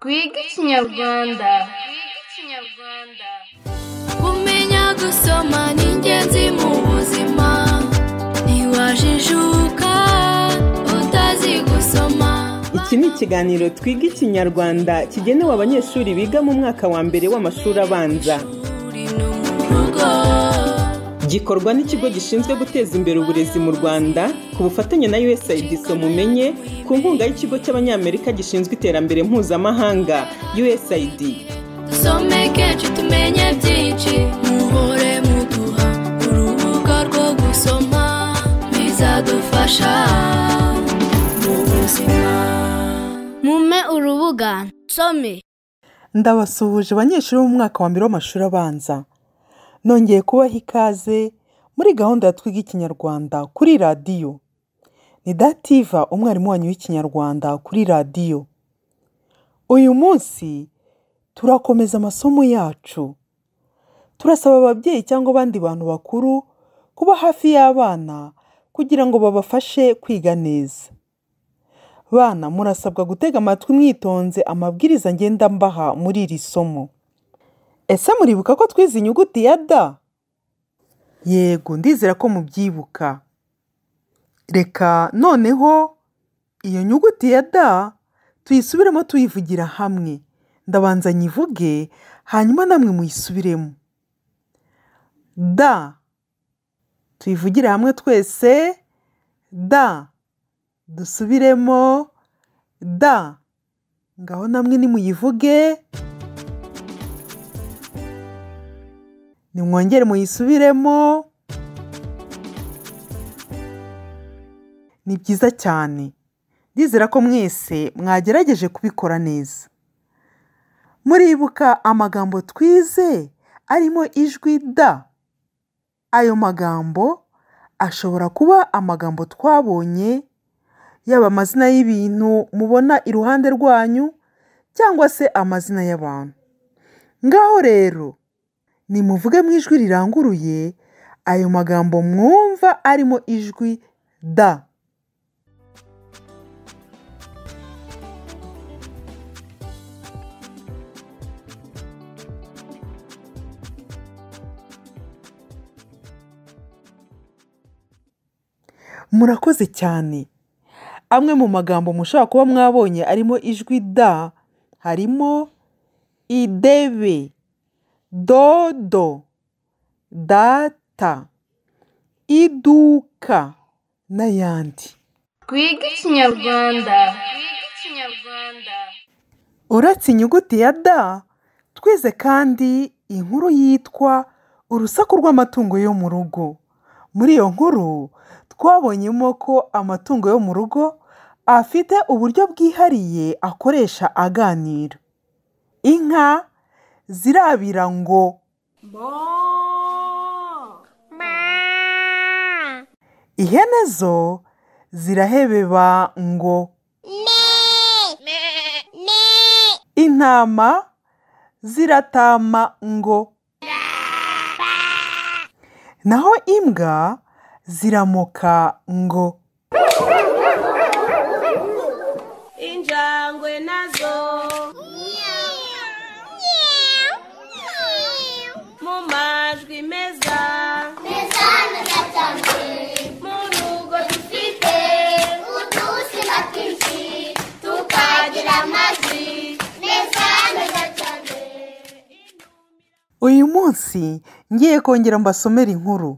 twige ikinyarwanda kumenya gusoma ni ingenzi mu buzima ntiwajijuka utazi gusoma iki ni ikiganiro twiga ikinyarwanda kigenewe abanyeshuri biga mu mwaka wa mbere w'amashuri abanza gikorwa n'ikigo gishinzwe guteza imbere uburezi mu rwanda ku bufatanye na usaid mumenye ku nkunga y'ikigo cy'abanyamerika gishinzwe iterambere mpuzamahanga usaid mu mume urubuga nsome ndabasuhuje abanyeshuri bo wa mbere w'amashuri abanza nongeye kubaha ikaze muri gahunda ya twiga ikinyarwanda kuri radiyo ni dativa umwarimu wanyu w'ikinyarwanda kuri radiyo uyu munsi turakomeza amasomo yacu turasaba ababyeyi cyangwa abandi bantu bakuru kuba hafi y'abana kugira ngo babafashe kwiga neza bana murasabwa gutega amatwi mwitonze amabwiriza ngenda mbaha muri iri somo ese muribuka ko twize inyuguti ya da yego ndizera ko mubyibuka reka noneho iyo nyuguti ya da tuyisubiremo tuyivugira hamwe ndabanza nyivuge hanyuma namwe muyisubiremo da tuyivugire hamwe twese da dusubiremo da ngaho namwe nimuyivuge nimwongere muyisubiremo ni byiza cyane ndizera ko mwese mwagerageje kubikora neza muribuka amagambo twize arimo ijwi da ayo magambo ashobora kuba amagambo twabonye yaba amazina y'ibintu mubona iruhande rwanyu cyangwa se amazina y'abantu ngaho rero nimuvuge mu ijwi riranguruye ayo magambo mwumva arimo ijwi da murakoze cyane amwe mu magambo mushobora kuba mwabonye arimo ijwi da harimo idebe dodo, data, iduka n'ayandi twiga ikinyarwanda uretse inyuguti ya da twize kandi inkuru yitwa urusaku rw'amatungo yo mu rugo muri iyo nkuru twabonyemo ko amatungo yo mu rugo afite uburyo bwihariye akoresha aganira inka zirabira ngo ihene zo zirahebeba ngo intama ziratama ngo naho imbwa ziramoka ngo munsi ngiye kongera mbasomere inkuru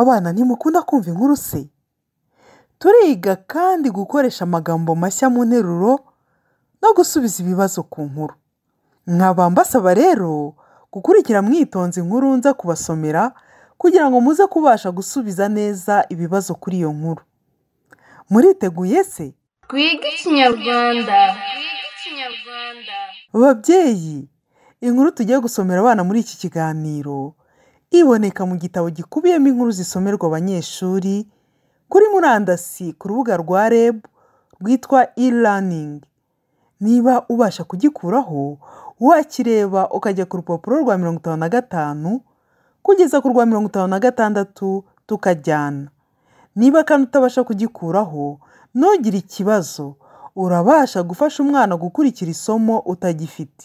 abana ntimukunda kumva inkuru se turiga kandi gukoresha amagambo mashya mu nteruro no gusubiza ibibazo ku nkuru nkaba mbasaba rero gukurikira mwitonze inkuru nza kubasomera kugira ngo muze kubasha gusubiza neza ibibazo kuri iyo nkuru muriteguye se twiga ikinyarwanda babyeyi inkuru tugiye gusomera abana muri iki kiganiro iboneka mu gitabo gikubiyemo inkuru zisomerwa abanyeshuri kuri murandasi ku rubuga rwa rebu rwitwa e-learning niba ubasha kugikuraho wakireba ukajya ku rupapuro rwa mirongo itanu na gatanu kugeza ku rwa mirongo itanu na gatandatu tukajyana niba kandi utabasha kugikuraho ntugire ikibazo urabasha gufasha umwana gukurikira isomo utagifite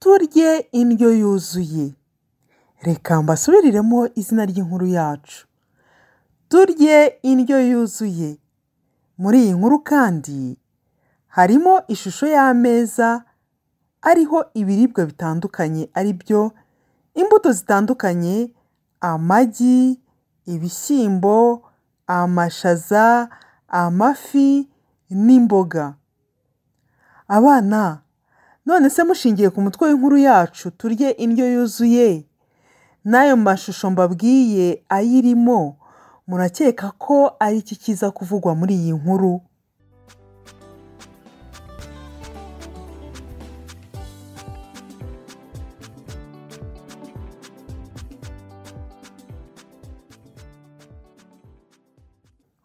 turye indyo yuzuye reka mbasubiriremo izina ry'inkuru yacu turye indyo yuzuye muri iyi nkuru kandi harimo ishusho y'ameza ariho ibiribwa bitandukanye ari byo imbuto zitandukanye amagi ibishyimbo amashaza amafi n'imboga abana none se mushingiye ku mutwe w'inkuru yacu turye indyo yuzuye n'ayo mashusho mbabwiye ayirimo murakeka ko ari iki kiza kuvugwa muri iyi nkuru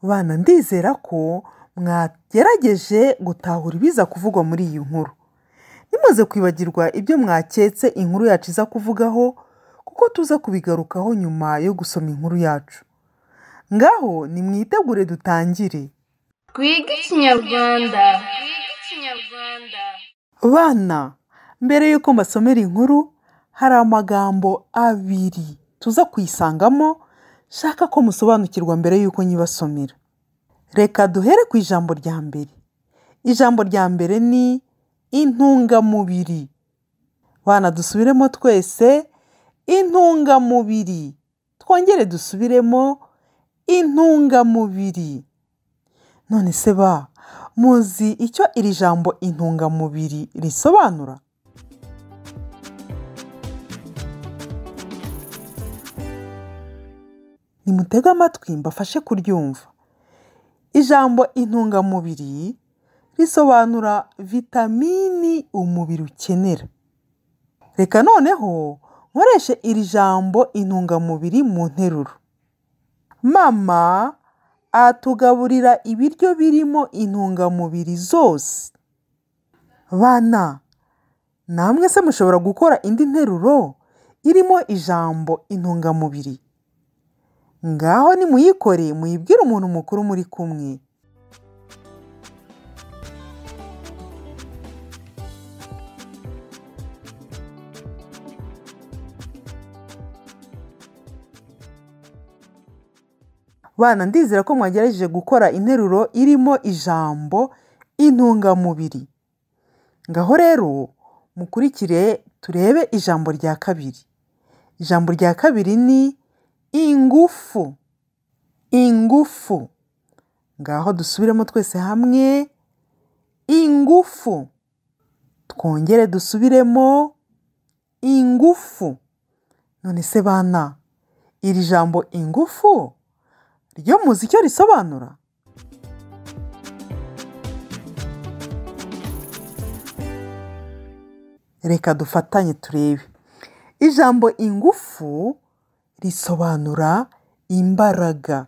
bana ndizera ko mwagerageje gutahura ibiza kuvugwa muri iyi nkuru mumaze kwibagirwa ibyo mwaketse inkuru yacu iza kuvugaho kuko tuza kubigarukaho nyuma yo gusoma inkuru yacu ngaho nimwitegure mwitegure dutangire twiga ikinyarwanda bana mbere y'uko mbasomera inkuru hari amagambo abiri tuza kuyisangamo shaka ko musobanukirwa mbere y'uko nyibasomera reka duhere ku ijambo rya mbere ijambo rya mbere ni intungamubiri bana dusubiremo twese intungamubiri twongere dusubiremo intungamubiri none se ba muzi icyo iri jambo intungamubiri risobanura nimutege amatwi mbafashe kuryumva ijambo intungamubiri risobanura vitamini umubiri ukenera reka noneho nkoreshe iri jambo intungamubiri mu nteruro mama atugaburira ibiryo birimo intungamubiri zose bana namwe se mushobora gukora indi nteruro irimo ijambo intungamubiri ngaho nimuyikore muyibwire umuntu mukuru muri kumwe bana ndizera ko mwagerageje gukora interuro irimo ijambo intungamubiri ngaho rero mukurikire turebe ijambo rya kabiri ijambo rya kabiri ni ingufu ingufu ngaho dusubiremo twese hamwe ingufu twongere dusubiremo ingufu none se bana iri jambo ingufu ryo muzi icyo risobanura reka dufatanye turebe ijambo ingufu risobanura imbaraga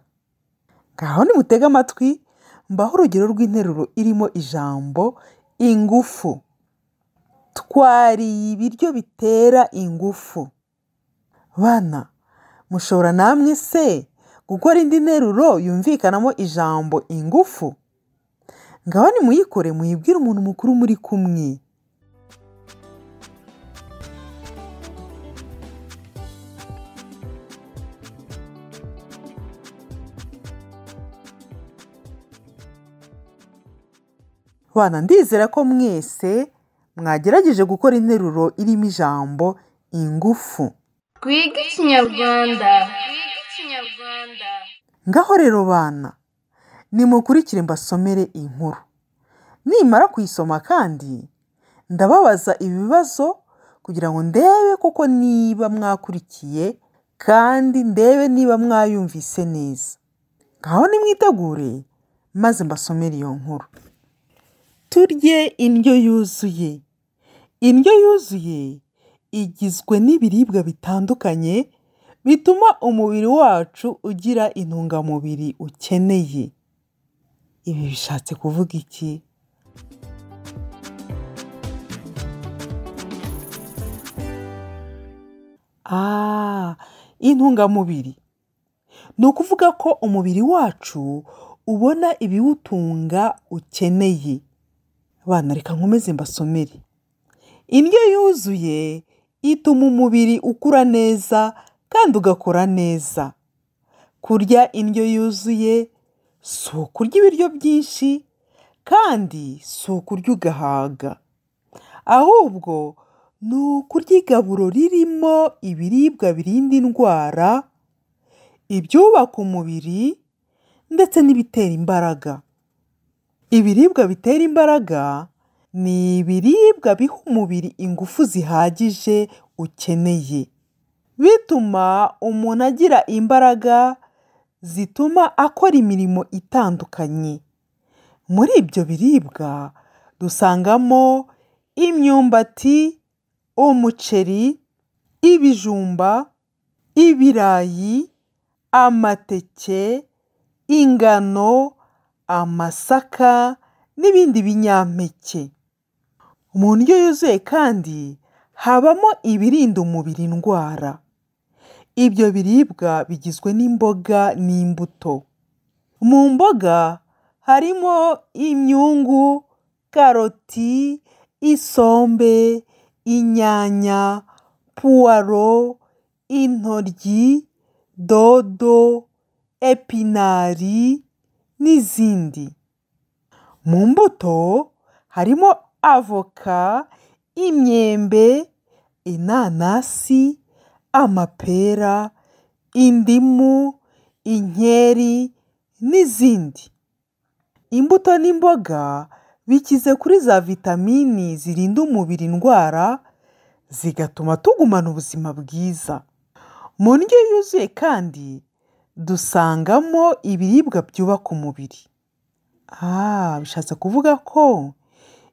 ngaho nimutega amatwi mbaho urugero rw'interuro irimo ijambo ingufu twariye ibiryo bitera ingufu bana mushobora namwe se gukora indi nteruro yumvikanamo ijambo ingufu ngaho nimuyikore muyibwire umuntu mukuru muri kumwe bana ndizera ko mwese mwagerageje gukora interuro irimo ijambo ingufu twiga ikinyarwanda kinyarwanda ngaho rero bana nimukurikire mbasomere inkuru nimara kuyisoma kandi ndababaza ibibazo kugira ngo ndebe koko niba mwakurikiye kandi ndebe niba mwayumvise neza ngaho nimwitegure maze mbasomere iyo nkuru turye indyo yuzuye indyo yuzuye igizwe n'ibiribwa bitandukanye bituma umubiri wacu ugira intungamubiri ukeneye ibi bishatse kuvuga iki ah, intungamubiri ni ukuvuga ko umubiri wacu ubona ibiwutunga ukeneye abana reka nkomeze mbasomere indyo yuzuye ituma umubiri ukura neza kandi ugakora neza kurya indyo yuzuye si ukurya ibiryo byinshi kandi si ukurya ugahaga ahubwo ni ukurya igaburo ririmo ibiribwa birinda indwara ibyubaka umubiri ndetse n'ibitera imbaraga ibiribwa bitera imbaraga ni ibiribwa biha umubiri ingufu zihagije ukeneye bituma umuntu agira imbaraga zituma akora imirimo itandukanye, muri ibyo biribwa dusangamo imyumbati, umuceri, ibijumba, ibirayi, amateke, ingano, amasaka n'ibindi binyampeke. Mu ndyo yuzuye kandi habamo ibirinda umubiri indwara. ibyo biribwa bigizwe n'imboga n'imbuto mu mboga harimo imyungu, karoti, isombe, inyanya, puwaro, intoryi, dodo, epinari n'izindi. Mu mbuto harimo avoka, imyembe, inanasi amapera, indimu, inkeri n'izindi. Imbuto n'imboga bikize kuri za vitamini zirinda umubiri indwara, zigatuma tugumana ubuzima bwiza. Mu ndyo yuzuye kandi dusangamo ibiribwa byubaka umubiri. Ah, bishatse kuvuga ko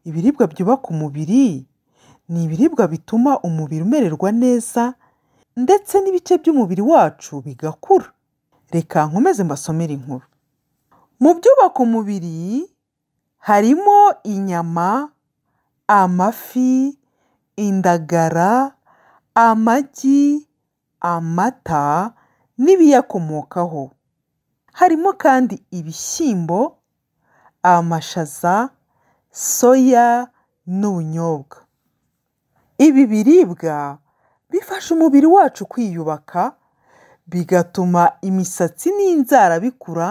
ibiribwa byubaka umubiri, ni ibiribwa bituma umubiri umererwa neza ndetse n'ibice by'umubiri wacu bigakura reka nkomeze mbasomere inkuru mu byubaka umubiri harimo inyama amafi indagara amagi amata n'ibiyakomokaho harimo kandi ibishyimbo amashaza soya n'ubunyobwa ibi biribwa bifasha umubiri wacu kwiyubaka bigatuma imisatsi n'inzara bikura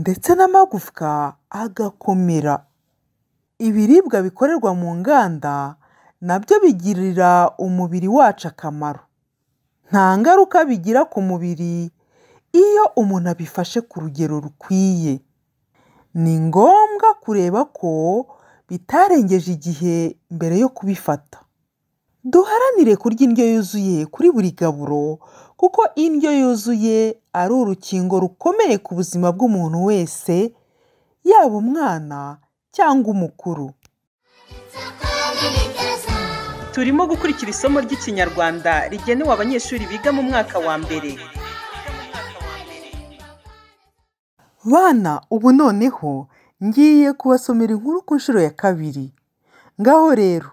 ndetse n'amagufwa agakomera, ibiribwa bikorerwa mu nganda nabyo bigirira umubiri wacu akamaro, nta ngaruka bigira ku mubiri iyo umuntu abifashe ku rugero rukwiye, ni ngombwa kureba ko bitarengeje igihe mbere yo kubifata. duharanire kurya indyo yuzuye kuri buri gaburo kuko indyo yuzuye ari urukingo rukomeye ku buzima bw'umuntu wese yaba umwana cyangwa umukuru turimo gukurikira isomo ry'ikinyarwanda rigenewe abanyeshuri biga mu mwaka wa mbere bana ubu noneho ngiye kubasomera inkuru ku nshuro ya kabiri ngaho rero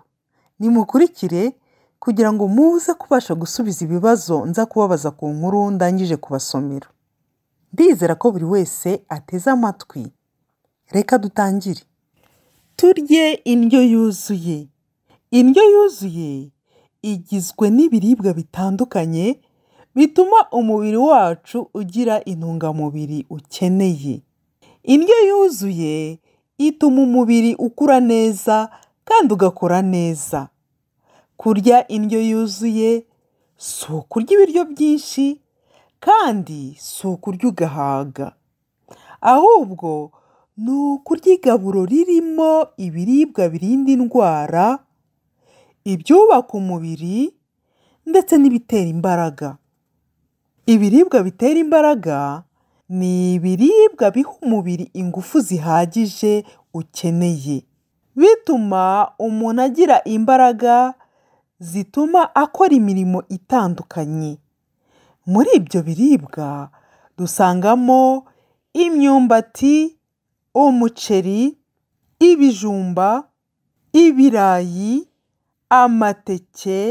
nimukurikire kugira ngo muze kubasha gusubiza ibibazo nza kubabaza ku nkuru ndangije kubasomera ndizera ko buri wese ateze amatwi reka dutangire turye indyo yuzuye indyo yuzuye igizwe n'ibiribwa bitandukanye bituma umubiri wacu ugira intungamubiri ukeneye indyo yuzuye ituma umubiri ukura neza kandi ugakora neza kurya indyo yuzuye si ukurya ibiryo byinshi kandi si ukurya ugahaga ahubwo ni ukurya igaburo ririmo ibiribwa birinda indwara ibyubaka umubiri ndetse n'ibitera imbaraga ibiribwa bitera imbaraga ni ibiribwa biha umubiri ingufu zihagije ukeneye bituma umuntu agira imbaraga zituma akora imirimo itandukanye muri ibyo biribwa dusangamo imyumbati, umuceri, ibijumba, ibirayi, amateke,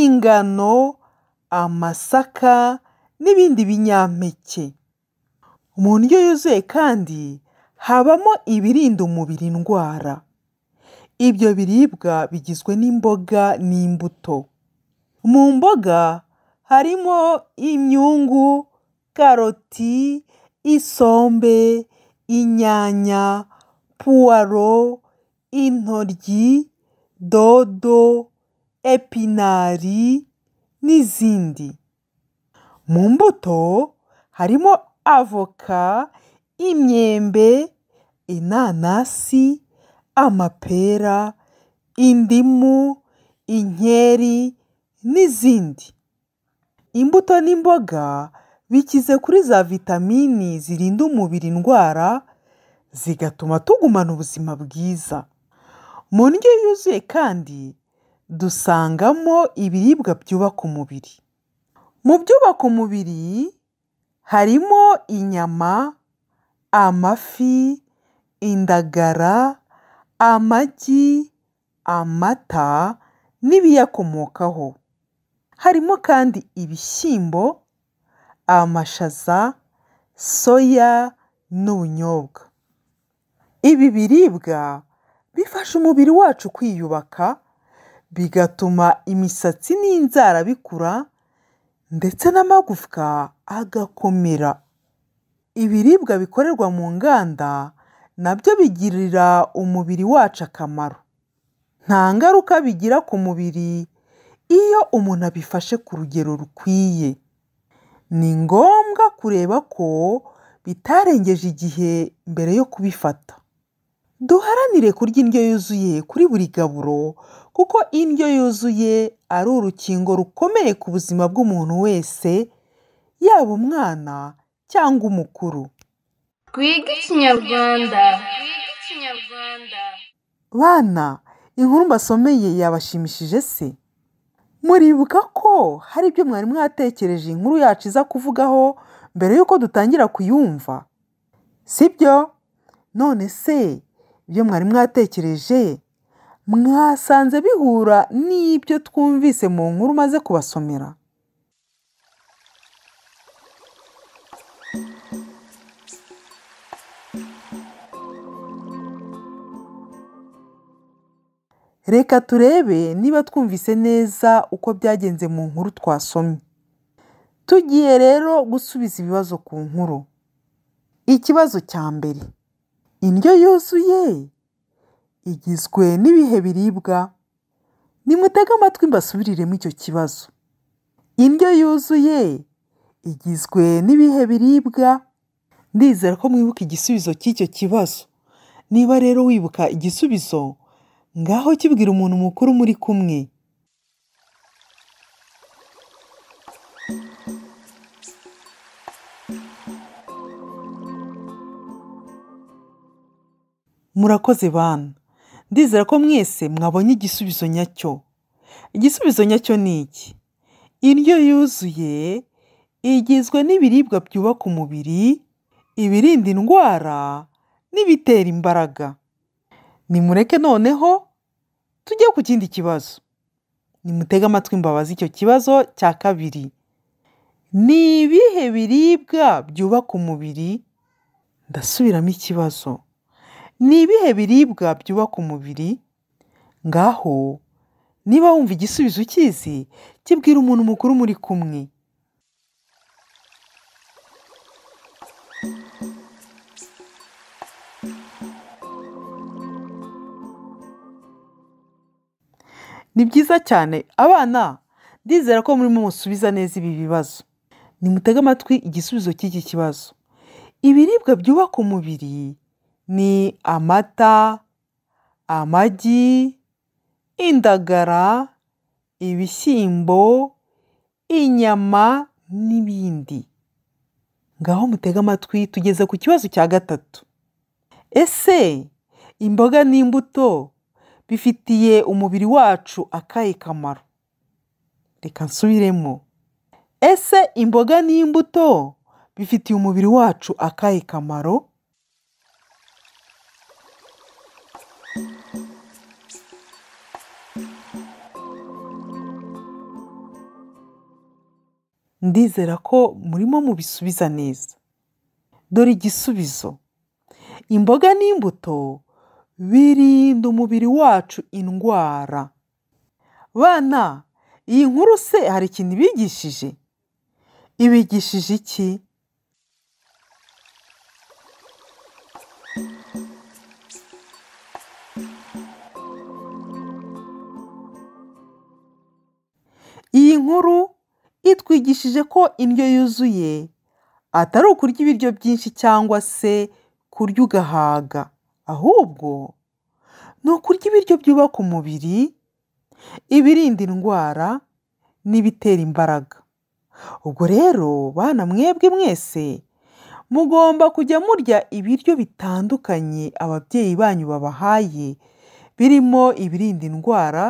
ingano, amasaka n'ibindi binyampeke. Mu ndyo yuzuye kandi habamo ibirinda umubiri indwara. ibyo biribwa bigizwe n'imboga n'imbuto mu mboga harimo imyungu, karoti, isombe, inyanya, puwaro, intoryi, dodo, epinari n'izindi. Mu mbuto harimo avoka, imyembe, inanasi amapera, indimu, inkeri n'izindi. Imbuto n'imboga bikize kuri za vitamini zirinda umubiri indwara, zigatuma tugumana ubuzima bwiza. Mu ndyo yuzuye kandi dusangamo ibiribwa byubaka umubiri. Mu byubaka umubiri harimo inyama, amafi, indagara, amagi, amata n'ibiyakomokaho, harimo kandi ibishyimbo, amashaza, soya n'ubunyobwa. Ibi biribwa bifasha umubiri wacu kwiyubaka, bigatuma imisatsi n'inzara bikura ndetse n'amagufwa agakomera. Ibiribwa bikorerwa mu nganda nabyo bigirira umubiri wacu akamaro nta ngaruka bigira ku mubiri iyo umuntu abifashe ku rugero rukwiye ni ngombwa kureba ko bitarengeje igihe mbere yo kubifata duharanire kurya indyo yuzuye kuri buri gaburo kuko indyo yuzuye ari urukingo rukomeye ku buzima bw'umuntu wese yaba umwana cyangwa umukuru twige ikinyarwanda bana inkuru mbasomeye yabashimishije se muribuka ko hari ibyo mwari mwatekereje inkuru yacu iza kuvugaho mbere y'uko dutangira kuyumva sibyo none se ibyo mwari mwatekereje mwasanze bihura n'ibyo twumvise mu nkuru maze kubasomera reka turebe niba twumvise neza uko byagenze mu nkuru twasomye tugiye rero gusubiza ibibazo ku nkuru ikibazo cya mbere indyo yuzuye igizwe n'ibihe biribwa nimutege amatwi mbasubiriremo icyo kibazo indyo yuzuye igizwe n'ibihe biribwa ndizera ko mwibuka igisubizo cy'icyo kibazo niba rero wibuka igisubizo ngaho kibwira umuntu mukuru muri kumwe murakoze bana ndizera ko mwese mwabonye igisubizo nyacyo igisubizo nyacyo ni iki indyo yuzuye igizwe n'ibiribwa byubaka umubiri ibirinda indwara n'ibitera imbaraga nimureke noneho tujye ku kindi kibazo nimutege amatwi mbabaza icyo kibazo cya kabiri ni ibihe biribwa byubaka umubiri ndasubiramo ikibazo ni ibihe biribwa byubaka umubiri ngaho niba wumva igisubizo ukizi kibwira umuntu mukuru muri kumwe ni byiza cyane abana ndizera ko murimo musubiza neza ibi bibazo nimutege amatwi igisubizo cy'iki kibazo ibiribwa byubaka umubiri ni amata amagi indagara ibishyimbo inyama n'ibindi ngaho mutega amatwi tugeze ku kibazo cya gatatu ese imboga n'imbuto bifitiye umubiri wacu akahe kamaro reka nsubiremo ese imboga n'imbuto bifitiye umubiri wacu akahe kamaro ndizera ko murimo mubisubiza neza dore igisubizo imboga n'imbuto birinda umubiri wacu indwara bana iyi nkuru se hari ikintu ibigishije ibigishije iki iyi nkuru itwigishije ko indyo yuzuye atari ukurya ibiryo byinshi cyangwa se kurya ugahaga ahubwo ni ukurya ibiryo byubaka umubiri, ibirinda indwara n'ibitera imbaraga. Ubwo rero bana mwebwe mwese mugomba kujya murya ibiryo bitandukanye ababyeyi banyu babahaye, birimo ibirinda indwara,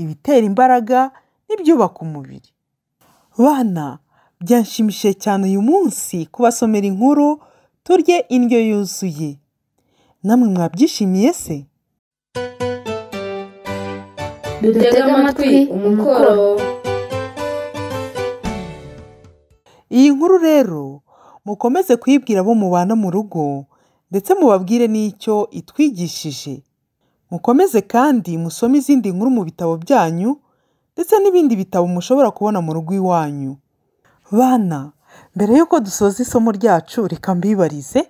ibitera imbaraga n'ibyubaka umubiri. Bana byanshimishije cyane uyu munsi kubasomera inkuru turye indyo yuzuye. namwe mwabyishimiye se dutege amatwi umukoro iyi nkuru rero mukomeze kuyibwira abo mubana mu rugo ndetse mubabwire n'icyo itwigishije mukomeze kandi musome izindi nkuru mu bitabo byanyu ndetse n'ibindi bitabo mushobora kubona mu rugo iwanyu bana mbere y'uko dusoza isomo ryacu reka mbibarize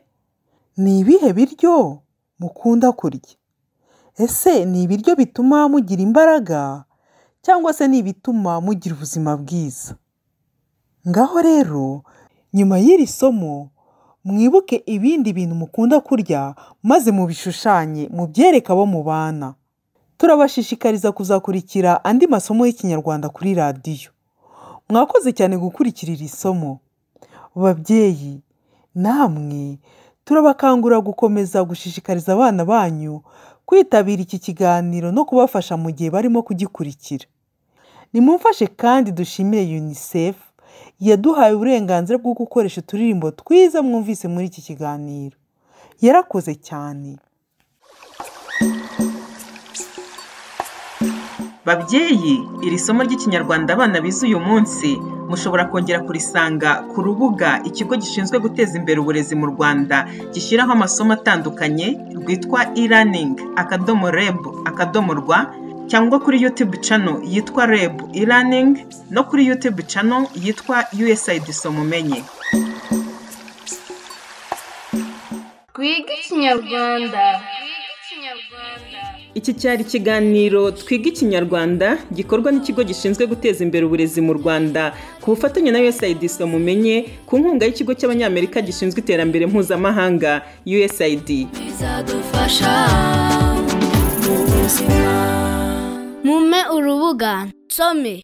ni ibihe biryo mukunda kurya ese ni ibiryo bituma mugira imbaraga cyangwa se ni ibituma mugira ubuzima bwiza ngaho rero nyuma y'iri somo mwibuke ibindi bintu mukunda kurya maze mubishushanye mubyereke abo mubana turabashishikariza kuzakurikira andi masomo y'ikinyarwanda kuri radiyo mwakoze cyane gukurikira iri somo babyeyi namwe turabakangurira gukomeza gushishikariza abana banyu kwitabira iki kiganiro no kubafasha mu gihe barimo kugikurikira nimumfashe kandi dushimire unicef yaduhaye uburenganzira bwo gukoresha uturirimbo twiza mwumvise muri iki kiganiro yarakoze cyane babyeyi iri somo ry'ikinyarwanda abana bize uyu munsi mushobora kongera kurisanga ku rubuga ikigo gishinzwe guteza imbere uburezi mu rwanda gishyiraho amasomo atandukanye rwitwa e-learning akadomo reb akadomo rwa cyangwa kuri youtube channel yitwa reb e-learning no kuri youtube channel yitwa usaid somumenye twiga ikinyarwanda iki cyari ikiganiro twiga ikinyarwanda gikorwa n'ikigo gishinzwe guteza imbere uburezi mu rwanda ku bufatanye na usaid mumenye ku nkunga y'ikigo cy'abanyamerika gishinzwe iterambere mpuzamahanga usaid mume urubuga nsome